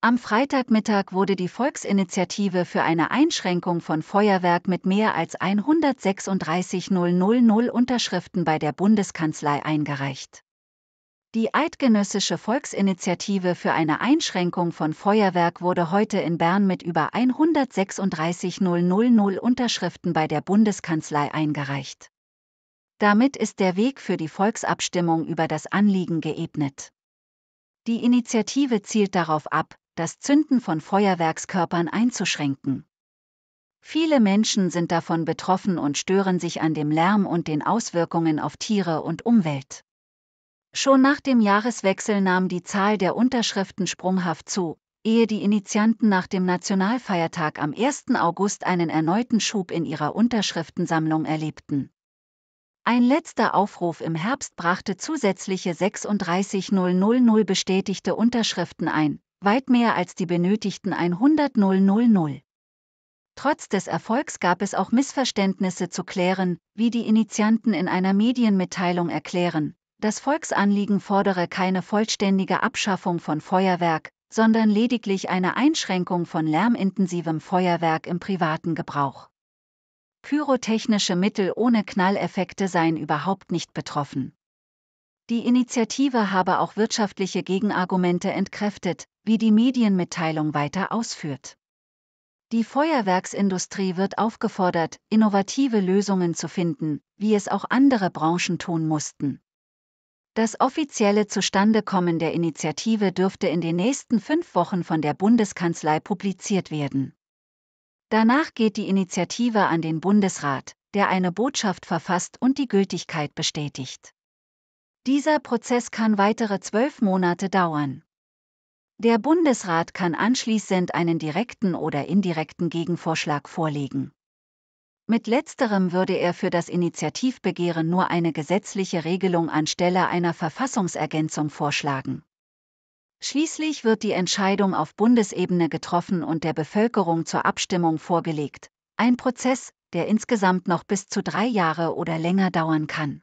Am Freitagmittag wurde die Volksinitiative für eine Einschränkung von Feuerwerk mit mehr als 136.000 Unterschriften bei der Bundeskanzlei eingereicht. Die Eidgenössische Volksinitiative für eine Einschränkung von Feuerwerk wurde heute in Bern mit über 136.000 Unterschriften bei der Bundeskanzlei eingereicht. Damit ist der Weg für die Volksabstimmung über das Anliegen geebnet. Die Initiative zielt darauf ab, das Zünden von Feuerwerkskörpern einzuschränken. Viele Menschen sind davon betroffen und stören sich an dem Lärm und den Auswirkungen auf Tiere und Umwelt. Schon nach dem Jahreswechsel nahm die Zahl der Unterschriften sprunghaft zu, ehe die Initianten nach dem Nationalfeiertag am 1. August einen erneuten Schub in ihrer Unterschriftensammlung erlebten. Ein letzter Aufruf im Herbst brachte zusätzliche 36.000 bestätigte Unterschriften ein, weit mehr als die benötigten 100 000. Trotz des Erfolgs gab es auch Missverständnisse zu klären, wie die Initianten in einer Medienmitteilung erklären. Das Volksanliegen fordere keine vollständige Abschaffung von Feuerwerk, sondern lediglich eine Einschränkung von lärmintensivem Feuerwerk im privaten Gebrauch. Pyrotechnische Mittel ohne Knalleffekte seien überhaupt nicht betroffen. Die Initiative habe auch wirtschaftliche Gegenargumente entkräftet, wie die Medienmitteilung weiter ausführt. Die Feuerwerksindustrie wird aufgefordert, innovative Lösungen zu finden, wie es auch andere Branchen tun mussten. Das offizielle Zustandekommen der Initiative dürfte in den nächsten fünf Wochen von der Bundeskanzlei publiziert werden. Danach geht die Initiative an den Bundesrat, der eine Botschaft verfasst und die Gültigkeit bestätigt. Dieser Prozess kann weitere zwölf Monate dauern. Der Bundesrat kann anschließend einen direkten oder indirekten Gegenvorschlag vorlegen. Mit letzterem würde er für das Initiativbegehren nur eine gesetzliche Regelung anstelle einer Verfassungsergänzung vorschlagen. Schließlich wird die Entscheidung auf Bundesebene getroffen und der Bevölkerung zur Abstimmung vorgelegt, ein Prozess, der insgesamt noch bis zu drei Jahre oder länger dauern kann.